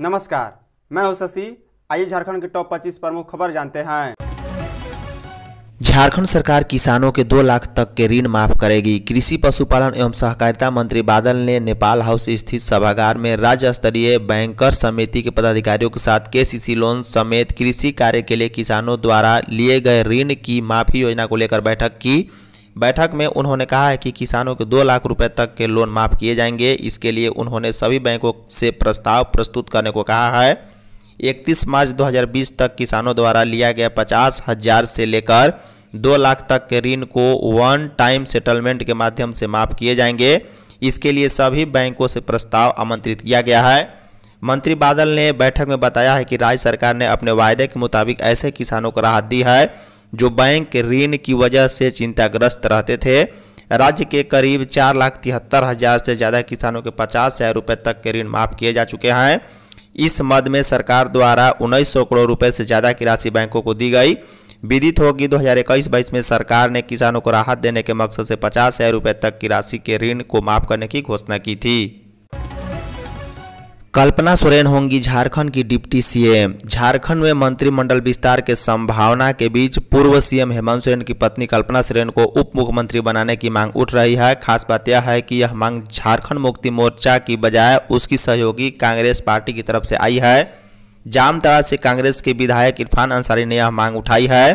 नमस्कार मैं हूं शशि आइए झारखंड के टॉप 25 प्रमुख खबर जानते हैं झारखंड सरकार किसानों के दो लाख तक के ऋण माफ करेगी कृषि पशुपालन एवं सहकारिता मंत्री बादल ने नेपाल हाउस स्थित सभागार में राज्य स्तरीय बैंकर समिति के पदाधिकारियों के साथ केसीसी लोन समेत कृषि कार्य के लिए किसानों द्वारा लिए गए ऋण की माफी योजना को लेकर बैठक की बैठक में उन्होंने कहा है कि किसानों के दो लाख रुपए तक के लोन माफ़ किए जाएंगे इसके लिए उन्होंने सभी बैंकों से प्रस्ताव प्रस्तुत करने को कहा है 31 मार्च 2020 तक किसानों द्वारा लिया गया पचास हजार से लेकर दो लाख तक के ऋण को वन टाइम सेटलमेंट के माध्यम से माफ़ किए जाएंगे इसके लिए सभी बैंकों से प्रस्ताव आमंत्रित किया गया है मंत्री बादल ने बैठक में बताया है कि राज्य सरकार ने अपने वायदे के मुताबिक ऐसे किसानों को राहत दी है जो बैंक ऋण की वजह से चिंताग्रस्त रहते थे राज्य के करीब चार लाख तिहत्तर हज़ार से ज़्यादा किसानों के पचास हज़ार रुपये तक के ऋण माफ़ किए जा चुके हैं इस मद में सरकार द्वारा उन्नीस सौ करोड़ रुपए से ज़्यादा की राशि बैंकों को दी गई विदित होगी दो हज़ार इक्कीस बाईस में सरकार ने किसानों को राहत देने के मकसद से पचास हज़ार रुपये तक की राशि के ऋण को माफ़ करने की घोषणा की थी कल्पना सोरेन होंगी झारखंड की डिप्टी सीएम झारखंड में मंत्रिमंडल विस्तार के संभावना के बीच पूर्व सीएम हेमंत सोरेन की पत्नी कल्पना सोरेन को उप मुख्यमंत्री बनाने की मांग उठ रही है खास बात यह है कि यह मांग झारखंड मुक्ति मोर्चा की बजाय उसकी सहयोगी कांग्रेस पार्टी की तरफ से आई है जामतरा से कांग्रेस के विधायक इरफान अंसारी ने यह मांग उठाई है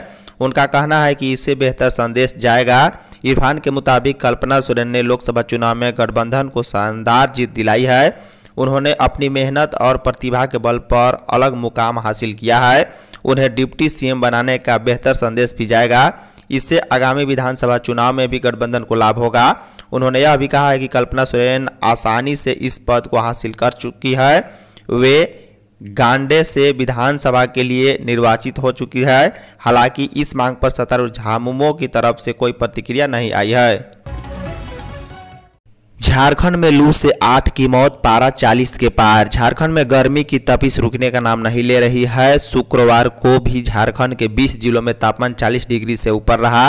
उनका कहना है कि इससे बेहतर संदेश जाएगा इरफान के मुताबिक कल्पना सोरेन ने लोकसभा चुनाव में गठबंधन को शानदार जीत दिलाई है उन्होंने अपनी मेहनत और प्रतिभा के बल पर अलग मुकाम हासिल किया है उन्हें डिप्टी सीएम बनाने का बेहतर संदेश भी जाएगा इससे आगामी विधानसभा चुनाव में भी गठबंधन को लाभ होगा उन्होंने यह भी कहा है कि कल्पना सुरेन आसानी से इस पद को हासिल कर चुकी है वे गांडे से विधानसभा के लिए निर्वाचित हो चुकी है हालांकि इस मांग पर सतर झामुमो की तरफ से कोई प्रतिक्रिया नहीं आई है झारखंड में लू से आठ की मौत पारा चालीस के पार झारखंड में गर्मी की तपिश रुकने का नाम नहीं ले रही है शुक्रवार को भी झारखंड के 20 जिलों में तापमान 40 डिग्री से ऊपर रहा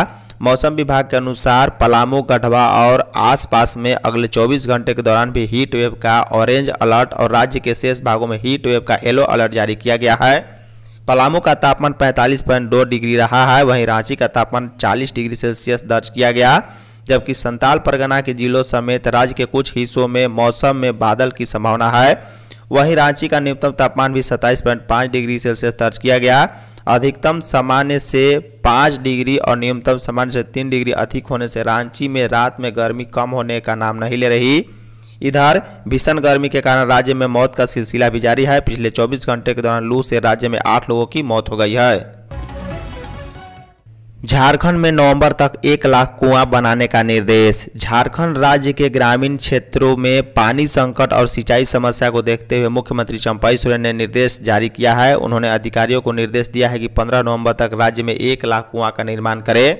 मौसम विभाग के अनुसार पलामू गढ़वा और आसपास में अगले 24 घंटे के दौरान भी हीट वेव का ऑरेंज अलर्ट और राज्य के शेष भागों में हीट वेव का येलो अलर्ट जारी किया गया है पलामू का तापमान 45.2 डिग्री रहा है वहीं रांची का तापमान 40 डिग्री सेल्सियस दर्ज किया गया जबकि संताल परगना के जिलों समेत राज्य के कुछ हिस्सों में मौसम में बादल की संभावना है वहीं रांची का न्यूनतम तापमान भी सत्ताईस पॉइंट पाँच डिग्री सेल्सियस दर्ज किया गया अधिकतम सामान्य से पाँच डिग्री और न्यूनतम सामान्य से तीन डिग्री अधिक होने से रांची में रात में गर्मी कम होने का नाम नहीं ले रही इधर भीषण गर्मी के कारण राज्य में मौत का सिलसिला भी जारी है पिछले 24 घंटे के दौरान लू से राज्य में आठ लोगों की मौत हो गई है झारखंड में नवंबर तक एक लाख कुआं बनाने का निर्देश झारखंड राज्य के ग्रामीण क्षेत्रों में पानी संकट और सिंचाई समस्या को देखते हुए मुख्यमंत्री चंपाई सोरेन ने निर्देश जारी किया है उन्होंने अधिकारियों को निर्देश दिया है कि 15 नवंबर तक राज्य में एक लाख कुआं का निर्माण करें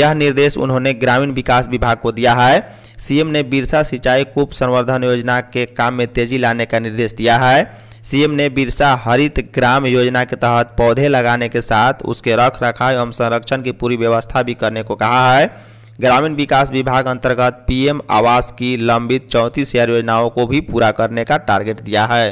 यह निर्देश उन्होंने ग्रामीण विकास विभाग को दिया है सीएम ने बिरसा सिंचाई कूप संवर्धन योजना के काम में तेजी लाने का निर्देश दिया है सीएम ने बिरसा हरित ग्राम योजना के तहत पौधे लगाने के साथ उसके रख रखाव एवं संरक्षण की पूरी व्यवस्था भी करने को कहा है ग्रामीण विकास विभाग अंतर्गत पीएम आवास की लंबित चौंतीस योजनाओं को भी पूरा करने का टारगेट दिया है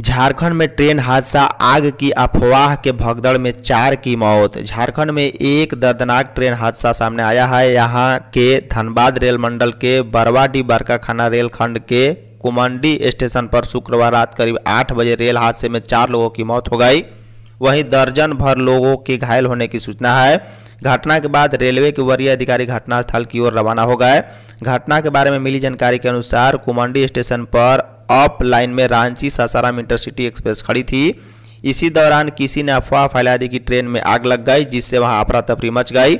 झारखंड में ट्रेन हादसा आग की अफवाह के भगदड़ में चार की मौत झारखंड में एक दर्दनाक ट्रेन हादसा सामने आया है यहाँ के धनबाद रेल मंडल के बरवाडी बरकाखाना रेलखंड के कुमांडी स्टेशन पर शुक्रवार रात करीब आठ बजे रेल हादसे में चार लोगों की मौत हो गई वहीं दर्जन भर लोगों के घायल होने की सूचना है घटना के बाद रेलवे के वरीय अधिकारी घटनास्थल की ओर रवाना हो गए घटना के बारे में मिली जानकारी के अनुसार कुमांडी स्टेशन पर अप लाइन में रांची सासाराम इंटरसिटी एक्सप्रेस खड़ी थी इसी दौरान किसी ने अफवाह फैला दी कि ट्रेन में आग लग गई जिससे वहां अफरा तफरी मच गई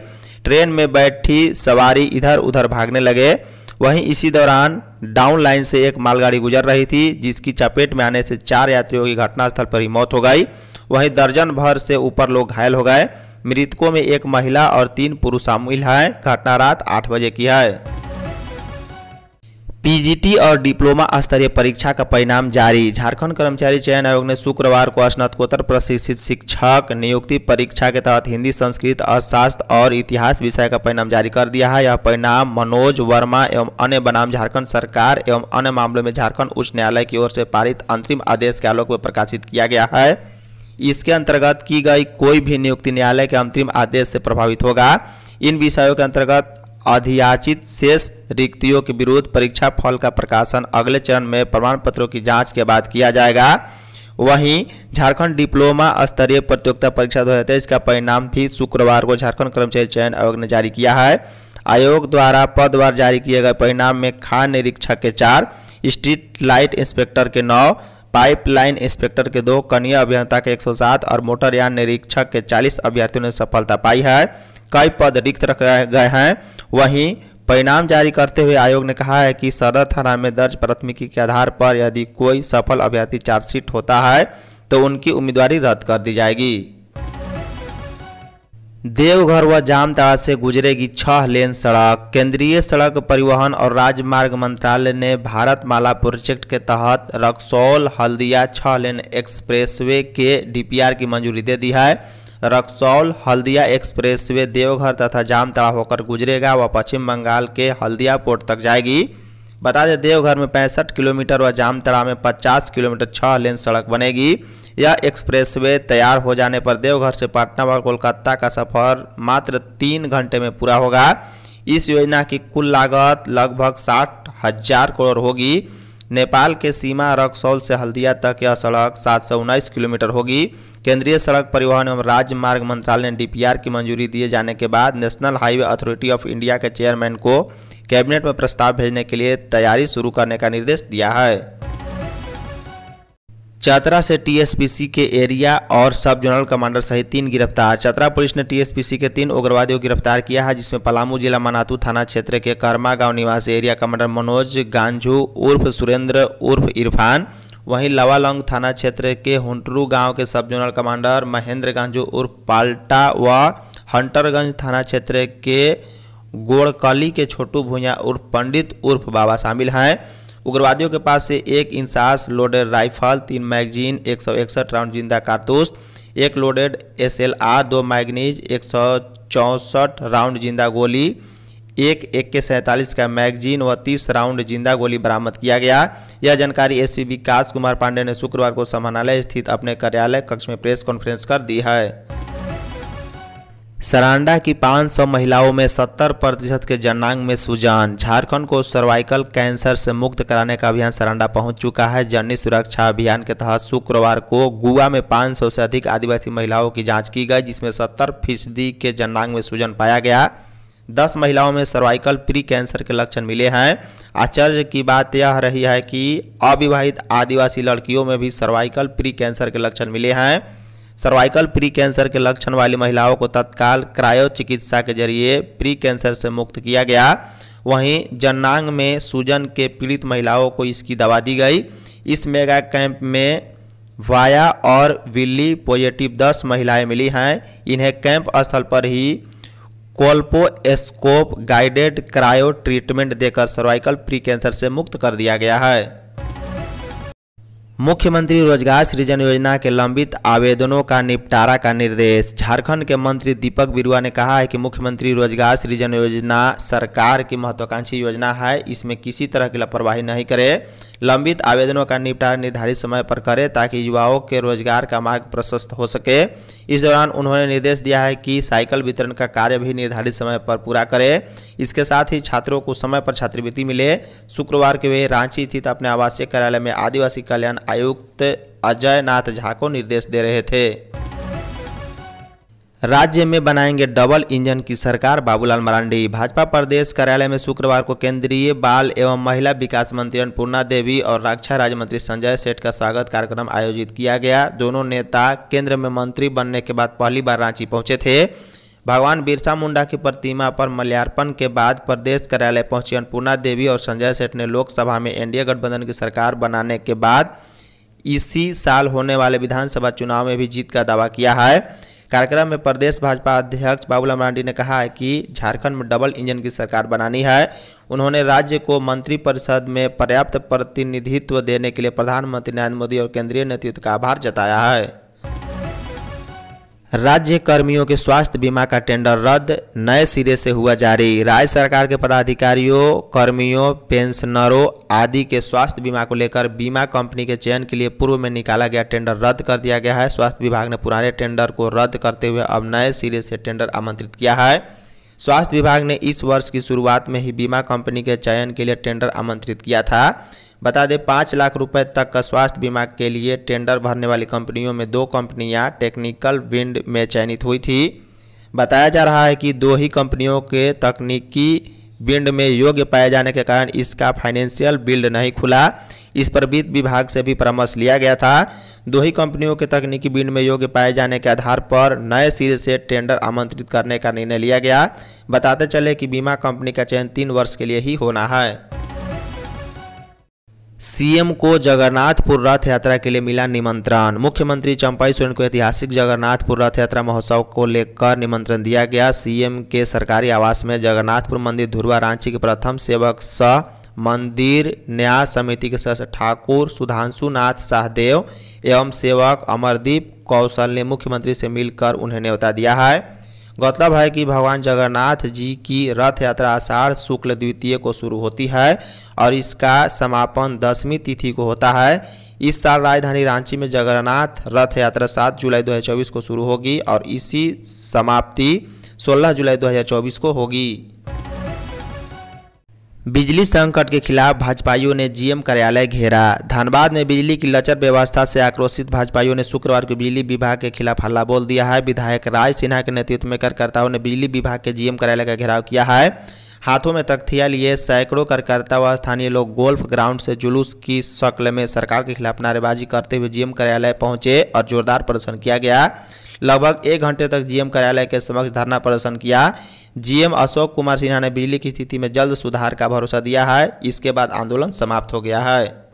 ट्रेन में बैठी सवारी इधर उधर भागने लगे वहीं इसी दौरान डाउन लाइन से एक मालगाड़ी गुजर रही थी जिसकी चपेट में आने से चार यात्रियों की घटनास्थल पर ही मौत हो गई वहीं दर्जन भर से ऊपर लोग घायल हो गए मृतकों में एक महिला और तीन पुरुष शामिल हैं घटना रात आठ बजे की है पीजीटी और डिप्लोमा स्तरीय परीक्षा का परिणाम जारी झारखंड कर्मचारी चयन आयोग ने शुक्रवार को स्नातकोत्तर प्रशिक्षित शिक्षक नियुक्ति परीक्षा के तहत हिंदी संस्कृत अर्थशास्त्र और इतिहास विषय का परिणाम जारी कर दिया है यह परिणाम मनोज वर्मा एवं अन्य बनाम झारखंड सरकार एवं अन्य मामलों में झारखंड उच्च न्यायालय की ओर से पारित अंतरिम आदेश के आलोक में प्रकाशित किया गया है इसके अंतर्गत की गई कोई भी नियुक्ति न्यायालय के अंतरिम आदेश से प्रभावित होगा इन विषयों के अंतर्गत अधियाचित शेष रिक्तियों के विरुद्ध परीक्षा फल का प्रकाशन अगले चरण में प्रमाण पत्रों की जांच के बाद किया जाएगा वहीं झारखंड डिप्लोमा स्तरीय प्रतियोगिता परीक्षा दो का परिणाम भी शुक्रवार को झारखंड कर्मचारी चयन आयोग ने जारी किया है आयोग द्वारा पदवार जारी किए गए परिणाम में खान निरीक्षक के चार स्ट्रीट लाइट इंस्पेक्टर के नौ पाइपलाइन इंस्पेक्टर के दो कनीय अभियंता के 107 और मोटरयान निरीक्षक के 40 अभ्यर्थियों ने सफलता पाई है कई पद रिक्त रखे गए हैं वहीं परिणाम जारी करते हुए आयोग ने कहा है कि सदर थाना में दर्ज प्राथमिकी के आधार पर यदि कोई सफल अभ्यर्थी चार्जशीट होता है तो उनकी उम्मीदवारी रद्द कर दी जाएगी देवघर व जामताड़ा से गुजरेगी छह लेन सड़क केंद्रीय सड़क परिवहन और राजमार्ग मंत्रालय ने भारत माला प्रोजेक्ट के तहत रक्सौल हल्दिया छह लेन एक्सप्रेसवे के डीपीआर की मंजूरी दे दी है रक्सौल हल्दिया एक्सप्रेसवे देवघर तथा जामतड़ा होकर गुजरेगा व पश्चिम बंगाल के हल्दिया पोर्ट तक जाएगी बता दें देवघर में पैंसठ किलोमीटर व जामतड़ा में पचास किलोमीटर छः लेन सड़क बनेगी यह एक्सप्रेसवे तैयार हो जाने पर देवघर से पटना व कोलकाता का सफर मात्र तीन घंटे में पूरा होगा इस योजना की कुल लागत लगभग साठ हजार करोड़ होगी नेपाल के सीमा रक्सौल से हल्दिया तक यह सड़क सात किलोमीटर होगी केंद्रीय सड़क परिवहन एवं राजमार्ग मंत्रालय ने डीपीआर की मंजूरी दिए जाने के बाद National Highway Authority of India के चेयरमैन को कैबिनेट में प्रस्ताव भेजने के लिए तैयारी शुरू करने का निर्देश दिया है चतरा से टीएसपीसी के एरिया और सब जोनल कमांडर सहित तीन गिरफ्तार चतरा पुलिस ने टीएसपीसी के तीन उग्रवादियों को गिरफ्तार किया है जिसमें पलामू जिला मनातू थाना क्षेत्र के करमा गांव निवासी एरिया कमांडर मनोज गांझू उर्फ सुरेंद्र उर्फ इरफान वहीं लवालोंग थाना क्षेत्र के हुटरू गांव के सब जोनल कमांडर महेंद्र गांजू उर्फ पाल्टा व हंटरगंज थाना क्षेत्र के गोड़कली के छोटू भूया उर्फ पंडित उर्फ बाबा शामिल हैं उग्रवादियों के पास से एक इंसास लोडेड राइफल तीन मैगजीन एक सौ इकसठ राउंड जिंदा कारतूस एक लोडेड एस एल आर दो मैगनीज एक सौ चौंसठ राउंड जिंदा गोली एक एक के सैंतालीस का मैगजीन व तीस राउंड जिंदा गोली बरामद किया गया यह जानकारी एस पी विकास कुमार पांडे ने शुक्रवार को समाहरणालय स्थित अपने कार्यालय कक्ष में प्रेस कॉन्फ्रेंस कर दी है सरांडा की 500 महिलाओं में 70 प्रतिशत के जननांग में सुजान झारखंड को सर्वाइकल कैंसर से मुक्त कराने का अभियान सरांडा पहुंच चुका है जननी सुरक्षा अभियान के तहत शुक्रवार को गोवा में 500 से अधिक आदिवासी महिलाओं की जांच की गई जिसमें 70 फीसदी के जननांग में सूजन पाया गया दस महिलाओं में सर्वाइकल प्री कैंसर के लक्षण मिले हैं आश्चर्य की बात यह रही है कि अविवाहित आदिवासी लड़कियों में भी सर्वाइकल प्री कैंसर के लक्षण मिले हैं सर्वाइकल प्री कैंसर के लक्षण वाली महिलाओं को तत्काल क्रायो चिकित्सा के जरिए प्री कैंसर से मुक्त किया गया वहीं जन्नांग में सूजन के पीड़ित महिलाओं को इसकी दवा दी गई इस मेगा कैंप में वाया और विल्ली पॉजिटिव दस महिलाएं मिली हैं इन्हें कैंप स्थल पर ही कोल्पोस्कोप गाइडेड क्रायो ट्रीटमेंट देकर सर्वाइकल प्री कैंसर से मुक्त कर दिया गया है मुख्यमंत्री रोजगार सृजन योजना के लंबित आवेदनों का निपटारा का निर्देश झारखंड के मंत्री दीपक बिरुआ ने कहा है कि मुख्यमंत्री रोजगार सृजन योजना सरकार की महत्वाकांक्षी योजना है इसमें किसी तरह की लापरवाही नहीं करे लंबित आवेदनों का निपटारा निर्धारित समय पर करें ताकि युवाओं के रोजगार का मार्ग प्रशस्त हो सके इस दौरान उन्होंने निर्देश दिया है कि साइकिल वितरण का कार्य भी निर्धारित समय पर पूरा करें इसके साथ ही छात्रों को समय पर छात्रवृत्ति मिले शुक्रवार के वे रांची स्थित अपने आवासीय कार्यालय में आदिवासी कल्याण आयुक्त अजय नाथ झा को निर्देश दे रहे थे राज्य में बनाएंगे डबल इंजन की सरकार बाबूलाल मरांडी भाजपा प्रदेश कार्यालय में शुक्रवार को केंद्रीय बाल एवं महिला विकास मंत्री अन्नपूर्णा देवी और रक्षा राज्य मंत्री संजय सेठ का स्वागत कार्यक्रम आयोजित किया गया दोनों नेता केंद्र में मंत्री बनने के बाद पहली बार रांची पहुंचे थे भगवान बिरसा मुंडा की प्रतिमा पर मल्यार्पण के बाद प्रदेश कार्यालय पहुंची अन्नपूर्णा देवी और संजय सेठ ने लोकसभा में एनडीए गठबंधन की सरकार बनाने के बाद इसी साल होने वाले विधानसभा चुनाव में भी जीत का दावा किया है कार्यक्रम में प्रदेश भाजपा अध्यक्ष बाबूलाल मरांडी ने कहा है कि झारखंड में डबल इंजन की सरकार बनानी है उन्होंने राज्य को मंत्रिपरिषद में पर्याप्त प्रतिनिधित्व देने के लिए प्रधानमंत्री नरेंद्र मोदी और केंद्रीय नेतृत्व का आभार जताया है राज्य कर्मियों के स्वास्थ्य बीमा का टेंडर रद्द नए सिरे से हुआ जारी राज्य सरकार के पदाधिकारियों कर्मियों पेंशनरों आदि के स्वास्थ्य बीमा को लेकर बीमा कंपनी के चयन के लिए पूर्व में निकाला गया टेंडर रद्द कर दिया गया है स्वास्थ्य विभाग ने पुराने टेंडर को रद्द करते हुए अब नए सिरे से टेंडर आमंत्रित किया है स्वास्थ्य विभाग ने इस वर्ष की शुरुआत में ही बीमा कंपनी के चयन के लिए टेंडर आमंत्रित किया था बता दें पाँच लाख रुपए तक का स्वास्थ्य बीमा के लिए टेंडर भरने वाली कंपनियों में दो कंपनियां टेक्निकल विंड में चयनित हुई थी बताया जा रहा है कि दो ही कंपनियों के तकनीकी विंड में योग्य पाए जाने के कारण इसका फाइनेंशियल बिल्ड नहीं खुला इस पर वित्त विभाग से भी परामर्श लिया गया था दो ही कंपनियों के तकनीकी बिंड में योग्य पाए जाने के आधार पर नए सिरे से टेंडर आमंत्रित करने का निर्णय लिया गया बताते चले कि बीमा कंपनी का चयन तीन वर्ष के लिए ही होना है सीएम को जगन्नाथपुर रथ यात्रा के लिए मिला निमंत्रण मुख्यमंत्री चंपाई सोरेन को ऐतिहासिक जगन्नाथपुर रथ यात्रा महोत्सव को लेकर निमंत्रण दिया गया सीएम के सरकारी आवास में जगन्नाथपुर मंदिर धुरवा रांची के प्रथम सेवक स मंदिर न्यास समिति के सदस्य ठाकुर सुधांशु नाथ शाहदेव एवं सेवक अमरदीप कौशल ने मुख्यमंत्री से मिलकर उन्हें न्यौता दिया है गौरतलब है कि भगवान जगन्नाथ जी की रथ यात्रा आषाढ़ शुक्ल द्वितीय को शुरू होती है और इसका समापन दसवीं तिथि को होता है इस साल राजधानी रांची में जगन्नाथ रथ यात्रा सात जुलाई 2024 को शुरू होगी और इसी समाप्ति 16 जुलाई 2024 को होगी बिजली संकट के खिलाफ भाजपाइयों ने जीएम कार्यालय घेरा धनबाद में बिजली की लचर व्यवस्था से आक्रोशित भाजपाइयों ने शुक्रवार को बिजली विभाग के खिलाफ हल्ला बोल दिया है विधायक राज सिन्हा के नेतृत्व में कार्यकर्ताओं ने बिजली विभाग के जीएम कार्यालय का घेराव किया है हाथों में तख्तिया लिए सैकड़ों कार्यकर्ता व स्थानीय लोग गोल्फ ग्राउंड से जुलूस की शक्ल में सरकार के खिलाफ नारेबाजी करते हुए जीएम कार्यालय पहुंचे और जोरदार प्रदर्शन किया गया लगभग एक घंटे तक जीएम कार्यालय के समक्ष धरना प्रदर्शन किया जीएम अशोक कुमार सिन्हा ने बिजली की स्थिति में जल्द सुधार का भरोसा दिया है इसके बाद आंदोलन समाप्त हो गया है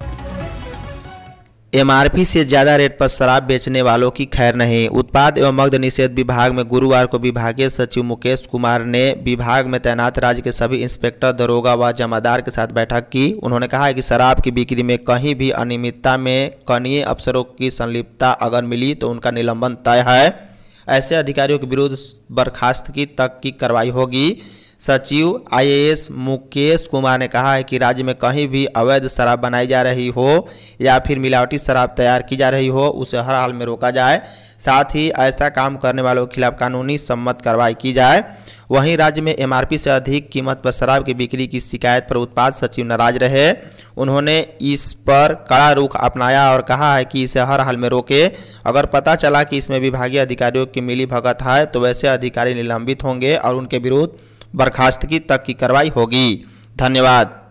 एमआरपी से ज़्यादा रेट पर शराब बेचने वालों की खैर नहीं उत्पाद एवं मग्ध निषेध विभाग में गुरुवार को विभागीय सचिव मुकेश कुमार ने विभाग में तैनात राज्य के सभी इंस्पेक्टर दरोगा व जमादार के साथ बैठक की उन्होंने कहा कि शराब की बिक्री में कहीं भी अनियमितता में कनीय अफसरों की संलिप्तता अगर मिली तो उनका निलंबन तय है ऐसे अधिकारियों के विरुद्ध बर्खास्तगी तक की कार्रवाई होगी सचिव आईएएस मुकेश कुमार ने कहा है कि राज्य में कहीं भी अवैध शराब बनाई जा रही हो या फिर मिलावटी शराब तैयार की जा रही हो उसे हर हाल में रोका जाए साथ ही ऐसा काम करने वालों के खिलाफ कानूनी सम्मत कार्रवाई की जाए वहीं राज्य में एमआरपी से अधिक कीमत पर शराब की बिक्री की शिकायत पर उत्पाद सचिव नाराज रहे उन्होंने इस पर कड़ा रुख अपनाया और कहा है कि इसे हर हाल में रोके अगर पता चला कि इसमें विभागीय अधिकारियों की मिली भगत है तो वैसे अधिकारी निलंबित होंगे और उनके विरुद्ध बर्खास्तगी तक की कार्रवाई होगी धन्यवाद